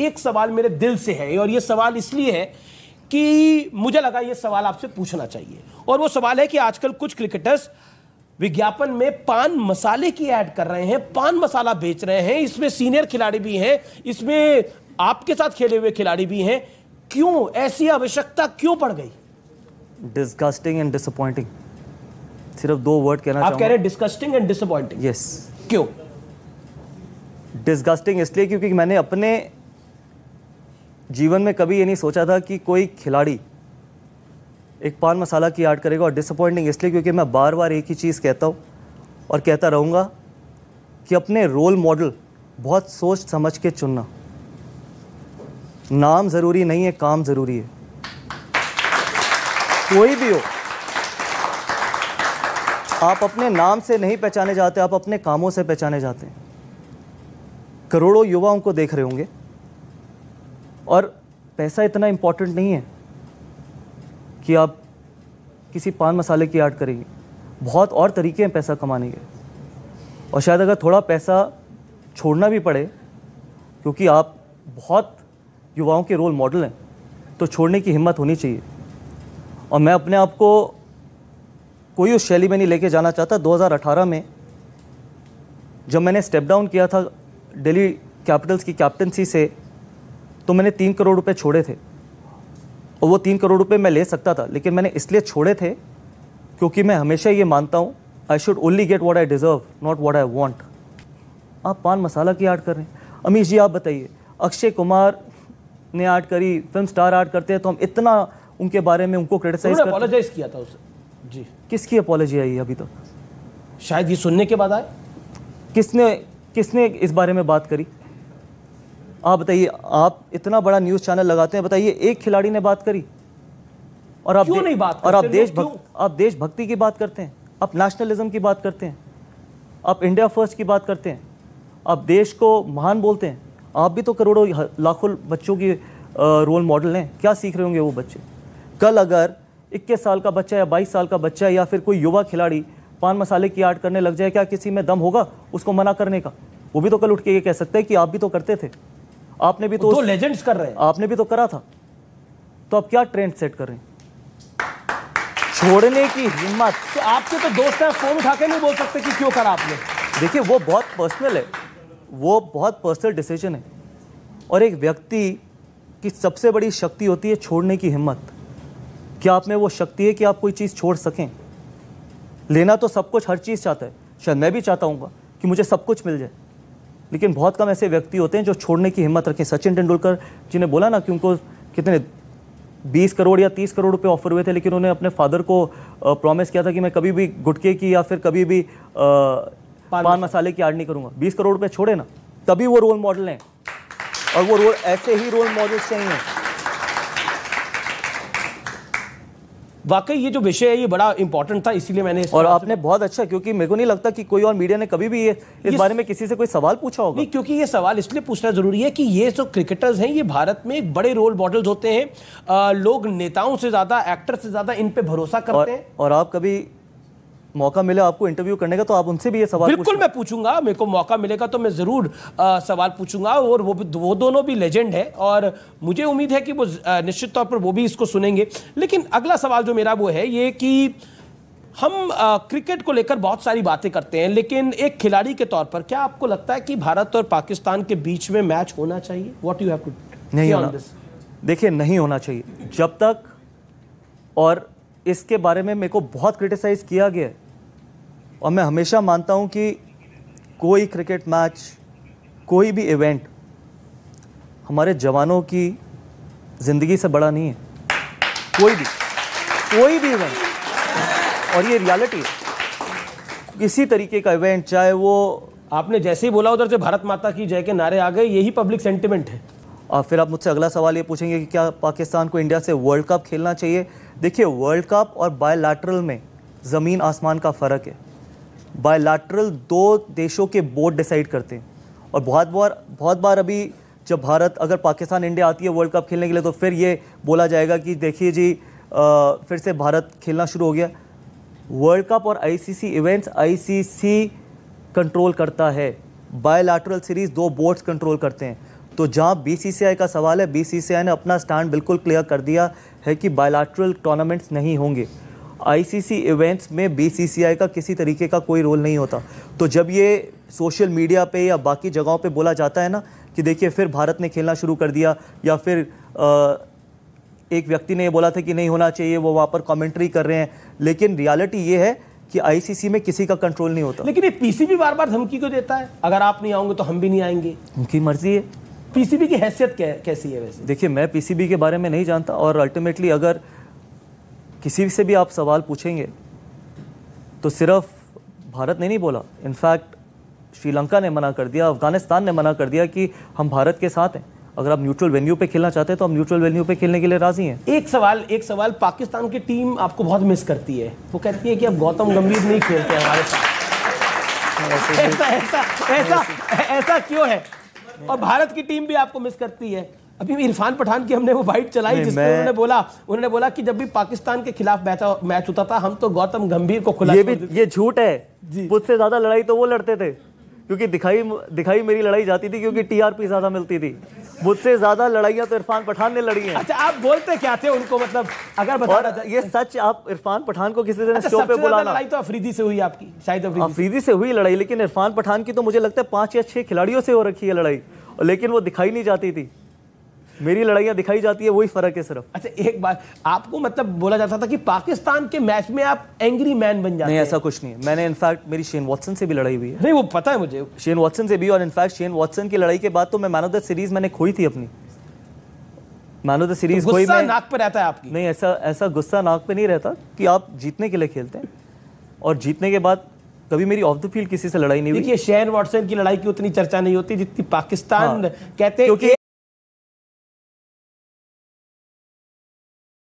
एक सवाल मेरे दिल से है और ये सवाल इसलिए है कि मुझे लगा ये सवाल आपसे पूछना चाहिए और वो सवाल है कि आजकल कुछ क्रिकेटर्स विज्ञापन में पान मसाले की ऐड कर रहे हैं पान मसाला बेच रहे हैं इसमें सीनियर खिलाड़ी भी हैं इसमें आपके साथ खेले हुए खिलाड़ी भी हैं क्यों ऐसी आवश्यकता क्यों पड़ गई डिस्गस्टिंग एंड डिसअपॉइंटिंग सिर्फ दो वर्ड कहना आप कह रहे हैं डिस्गस्टिंग एंड डिसअपॉइंटिंग यस क्यों डिस्गस्टिंग इसलिए क्योंकि मैंने अपने जीवन में कभी ये नहीं सोचा था कि कोई खिलाड़ी एक पान मसाला की आर्ट करेगा और डिसअपॉइंटिंग इसलिए क्योंकि मैं बार बार एक ही चीज़ कहता हूँ और कहता रहूँगा कि अपने रोल मॉडल बहुत सोच समझ के चुनना नाम ज़रूरी नहीं है काम ज़रूरी है कोई भी हो आप अपने नाम से नहीं पहचाने जाते आप अपने कामों से पहचाने जाते हैं करोड़ों युवाओं को देख रहे होंगे और पैसा इतना इम्पोर्टेंट नहीं है कि आप किसी पान मसाले की आर्ट करेंगे बहुत और तरीके हैं पैसा कमाने के और शायद अगर थोड़ा पैसा छोड़ना भी पड़े क्योंकि आप बहुत युवाओं के रोल मॉडल हैं तो छोड़ने की हिम्मत होनी चाहिए और मैं अपने आप को कोई उस शैली में नहीं लेके जाना चाहता 2018 में जब मैंने स्टेप डाउन किया था दिल्ली कैपिटल्स की कैप्टनसी से तो मैंने तीन करोड़ रुपए छोड़े थे और वो तीन करोड़ रुपए मैं ले सकता था लेकिन मैंने इसलिए छोड़े थे क्योंकि मैं हमेशा ये मानता हूँ I should only get what I deserve not what I want आप पान मसाला की आर्ट कर रहे हैं अमीश जी आप बताइए अक्षय कुमार ने आर्ट करी फिल्म स्टार आर्ट करते हैं तो हम इतना उनके बारे में उनको क्रिटिसाइज किया था उसे जी किसकी अपॉलॉजी आई अभी तक तो? शायद ये सुनने के बाद आए किसने किसने इस बारे में बात करी आप बताइए आप इतना बड़ा न्यूज़ चैनल लगाते हैं बताइए एक खिलाड़ी ने बात करी और आप नहीं बात और आप देश भक्त आप देशभक्ति की बात करते हैं आप नेशनलिज्म की बात करते हैं आप इंडिया फर्स्ट की बात करते हैं आप देश को महान बोलते हैं आप भी तो करोड़ों लाखों बच्चों की रोल मॉडल हैं क्या सीख रहे होंगे वो बच्चे कल अगर 21 साल का बच्चा या 22 साल का बच्चा या फिर कोई युवा खिलाड़ी पान मसाले की आर्ट करने लग जाए क्या किसी में दम होगा उसको मना करने का वो भी तो कल उठ के ये कह सकते हैं कि आप भी तो करते थे आपने भी तो दो लेजेंड्स कर रहे हैं आपने भी तो करा था तो आप क्या ट्रेंड सेट कर रहे हैं छोड़ने की हिम्मत तो आपके तो दोस्त है फोन उठा के नहीं बोल सकते कि क्यों करा आपने देखिए वो बहुत पर्सनल है वो बहुत पर्सनल डिसीजन है और एक व्यक्ति की सबसे बड़ी शक्ति होती है छोड़ने की हिम्मत क्या आप में वो शक्ति है कि आप कोई चीज़ छोड़ सकें लेना तो सब कुछ हर चीज़ चाहता है शायद मैं भी चाहता हूँ कि मुझे सब कुछ मिल जाए लेकिन बहुत कम ऐसे व्यक्ति होते हैं जो छोड़ने की हिम्मत रखें सचिन तेंदुलकर जिन्हें बोला ना कि उनको कितने बीस करोड़ या तीस करोड़ रुपए ऑफर हुए थे लेकिन उन्होंने अपने फादर को प्रॉमिस किया था कि मैं कभी भी गुटके की या फिर कभी भी पान मसाले की आड़ नहीं करूँगा बीस करोड़ रुपये छोड़े ना तभी वो रोल मॉडल हैं और वो रोल ऐसे ही रोल मॉडल्स चाहिए वाकई ये जो विषय है ये बड़ा इंपॉर्टेंट था इसीलिए मैंने और आपने बहुत अच्छा क्योंकि मेरे को नहीं लगता कि कोई और मीडिया ने कभी भी ये इस ये बारे में किसी से कोई सवाल पूछा होगा नहीं क्योंकि ये सवाल इसलिए पूछना जरूरी है कि ये जो क्रिकेटर्स हैं ये भारत में एक बड़े रोल मॉडल्स होते हैं लोग नेताओं से ज़्यादा एक्टर से ज़्यादा इन पर भरोसा करते हैं और आप कभी मौका मिले आपको इंटरव्यू करने का तो आप उनसे भी ये सवाल बिल्कुल मैं पूछूंगा मेरे को मौका मिलेगा तो मैं ज़रूर सवाल पूछूंगा और वो वो दोनों भी लेजेंड है और मुझे उम्मीद है कि वो निश्चित तौर पर वो भी इसको सुनेंगे लेकिन अगला सवाल जो मेरा वो है ये कि हम आ, क्रिकेट को लेकर बहुत सारी बातें करते हैं लेकिन एक खिलाड़ी के तौर पर क्या आपको लगता है कि भारत और पाकिस्तान के बीच में मैच होना चाहिए वॉट यू हैव टू नहीं होना देखिए नहीं होना चाहिए जब तक और इसके बारे में मेरे को बहुत क्रिटिसाइज किया गया है और मैं हमेशा मानता हूँ कि कोई क्रिकेट मैच कोई भी इवेंट हमारे जवानों की ज़िंदगी से बड़ा नहीं है कोई भी कोई भी इवेंट और ये रियलिटी है किसी तरीके का इवेंट चाहे वो आपने जैसे ही बोला उधर से भारत माता की जय के नारे आ गए यही पब्लिक सेंटिमेंट है और फिर आप मुझसे अगला सवाल ये पूछेंगे कि क्या पाकिस्तान को इंडिया से वर्ल्ड कप खेलना चाहिए देखिए वर्ल्ड कप और बायोलैटरल में ज़मीन आसमान का फ़र्क है बायलैटरल दो देशों के बोर्ड डिसाइड करते हैं और बहुत बार बहुत बार अभी जब भारत अगर पाकिस्तान इंडिया आती है वर्ल्ड कप खेलने के लिए तो फिर ये बोला जाएगा कि देखिए जी आ, फिर से भारत खेलना शुरू हो गया वर्ल्ड कप और आईसीसी इवेंट्स आईसीसी कंट्रोल करता है बायलैटरल सीरीज़ दो बोर्ड्स कंट्रोल करते हैं तो जहाँ बीसीसीआई का सवाल है बीसीसीआई ने अपना स्टैंड बिल्कुल क्लियर कर दिया है कि बायलैटरल टूर्नामेंट्स नहीं होंगे आईसीसी इवेंट्स में बीसीसीआई का किसी तरीके का कोई रोल नहीं होता तो जब ये सोशल मीडिया पे या बाकी जगहों पे बोला जाता है ना कि देखिए फिर भारत ने खेलना शुरू कर दिया या फिर आ, एक व्यक्ति ने बोला था कि नहीं होना चाहिए वो वहाँ पर कमेंट्री कर रहे हैं लेकिन रियलिटी ये है कि आईसीसी में किसी का कंट्रोल नहीं होता लेकिन ये पीसीबी बार बार धमकी क्यों देता है अगर आप नहीं आओगे तो हम भी नहीं आएंगे उनकी मर्जी है पीसीबी की हैसियत कै कैसी है वैसे देखिए मैं पीसीबी के बारे में नहीं जानता और अल्टीमेटली अगर किसी से भी आप सवाल पूछेंगे तो सिर्फ भारत ने नहीं बोला इनफैक्ट श्रीलंका ने मना कर दिया अफगानिस्तान ने मना कर दिया कि हम भारत के साथ हैं अगर आप न्यूट्रल वेन्यू पे खेलना चाहते हैं तो हम न्यूट्रल वेन्यू पे खेलने के लिए राजी हैं एक सवाल एक सवाल पाकिस्तान की टीम आपको बहुत मिस करती है वो कहती है कि अब गौतम गंभीर नहीं खेलते हमारे साथ ऐसा ऐसा ऐसा ऐसा क्यों है और भारत की टीम भी आपको मिस करती है अभी इरफान पठान की हमने वो बाइट चलाई जिसमें उन्होंने बोला उन्होंने बोला कि जब भी पाकिस्तान के खिलाफ मैच होता था हम तो गौतम गंभीर को खुला ये भी ये झूठ है मुझसे ज्यादा लड़ाई तो वो लड़ते थे क्योंकि दिखाई दिखाई मेरी लड़ाई जाती थी क्योंकि टीआरपी ज्यादा मिलती थी मुझसे ज्यादा लड़ाइयां तो इरफान पठान ने लड़ी हैं अच्छा आप बोलते क्या थे उनको मतलब अगर बता ये सच आप इरफान पठान को किसी दिन अच्छा, शो पे बुलाना लड़ाई तो अफरीदी से हुई आपकी शायद अफरीदी, अफरीदी से हुई लड़ाई लेकिन इरफान पठान की तो मुझे लगता है पांच या छह खिलाड़ियों से हो रखी है लड़ाई लेकिन वो दिखाई नहीं जाती थी मेरी लड़ाइयाँ दिखाई जाती है वही फ़र्क है सिर्फ अच्छा एक बात आपको मतलब बोला जाता था कि पाकिस्तान के मैच में आप एंग्री मैन बन जाते नहीं ऐसा कुछ नहीं है मैंने इनफैक्ट मेरी शेन वॉटसन से भी लड़ाई हुई है नहीं वो पता है मुझे शेन वॉटसन से भी और इनफैक्ट शेन वॉटसन की लड़ाई के बाद तो मैं मैन ऑफ द सीरीज़ मैंने खोई थी अपनी मैन ऑफ द सीरीज तो मैं नाक पर रहता है आपकी नहीं ऐसा ऐसा गुस्सा नाक पे नहीं रहता कि आप जीतने के लिए खेलते हैं और जीतने के बाद कभी मेरी ऑफ द फील्ड किसी से लड़ाई नहीं हुई देखिए शेन वॉटसन की लड़ाई की उतनी चर्चा नहीं होती जितनी पाकिस्तान हाँ। कहते हैं